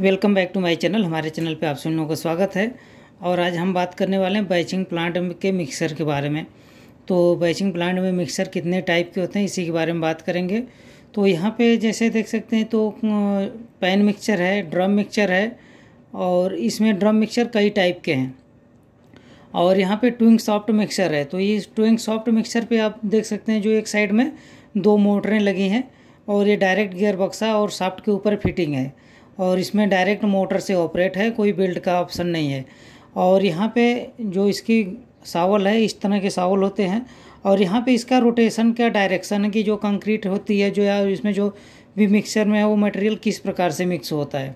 welcome back to my channel हमारे channel पे आप सब लोगों का स्वागत है और आज हम बात करने वाले हैं बैचिंग प्लांट के मिक्सर के बारे में तो बैचिंग प्लांट में मिक्सर कितने टाइप के होते हैं इसी के बारे में बात करेंगे तो यहाँ पे जैसे देख सकते हैं तो पैन मिक्सचर है ड्रम मिक्सर है और इसमें ड्रम मिक्सर कई टाइप के हैं और यहाँ पर ट्विंग सॉफ्ट मिक्सर है तो ये ट्विंग सॉफ्ट मिक्सर पर आप देख सकते हैं जो एक साइड में दो मोटरें लगी हैं और ये डायरेक्ट गेयर बक्सा और सॉफ्ट के ऊपर फिटिंग है और इसमें डायरेक्ट मोटर से ऑपरेट है कोई बेल्ट का ऑप्शन नहीं है और यहाँ पे जो इसकी सावल है इस तरह के सावल होते हैं और यहाँ पे इसका रोटेशन का डायरेक्शन की जो कंक्रीट होती है जो या इसमें जो भी मिक्सचर में है वो मटेरियल किस प्रकार से मिक्स होता है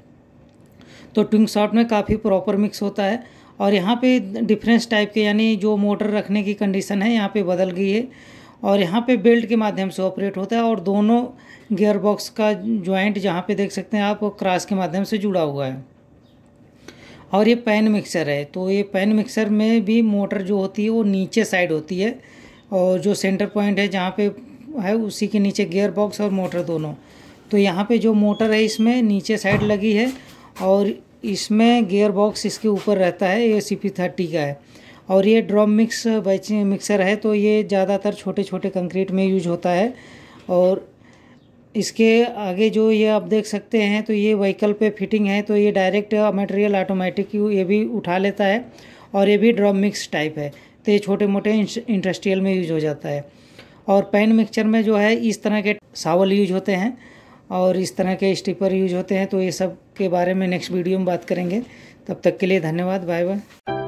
तो ट्विंग शॉट में काफ़ी प्रॉपर मिक्स होता है और यहाँ पे डिफरेंस टाइप के यानी जो मोटर रखने की कंडीशन है यहाँ पे बदल गई है और यहाँ पे बेल्ट के माध्यम से ऑपरेट होता है और दोनों गेयर बॉक्स का जॉइंट जहाँ पे देख सकते हैं आप क्रॉस के माध्यम से जुड़ा हुआ है और ये पैन मिक्सर है तो ये पैन मिक्सर में भी मोटर जो होती है वो नीचे साइड होती है और जो सेंटर पॉइंट है जहाँ पे है उसी के नीचे गियर बॉक्स और मोटर दोनों तो यहाँ पे जो मोटर है इसमें नीचे साइड लगी है और इसमें गियर बॉक्स इसके ऊपर रहता है ये सी पी थर्टी का है और ये ड्रॉप मिक्स मिक्सर है तो ये ज़्यादातर छोटे छोटे कंक्रीट में यूज होता है और इसके आगे जो ये आप देख सकते हैं तो ये व्हीकल पे फिटिंग है तो ये डायरेक्ट मटेरियल ऑटोमेटिक ये भी उठा लेता है और ये भी ड्रॉप मिक्स टाइप है तो ये छोटे मोटे इंडस्ट्रियल में यूज हो जाता है और पैन मिक्सचर में जो है इस तरह के सावल यूज होते हैं और इस तरह के स्टिपर यूज होते हैं तो ये सब के बारे में नेक्स्ट वीडियो में बात करेंगे तब तक के लिए धन्यवाद बाय बाय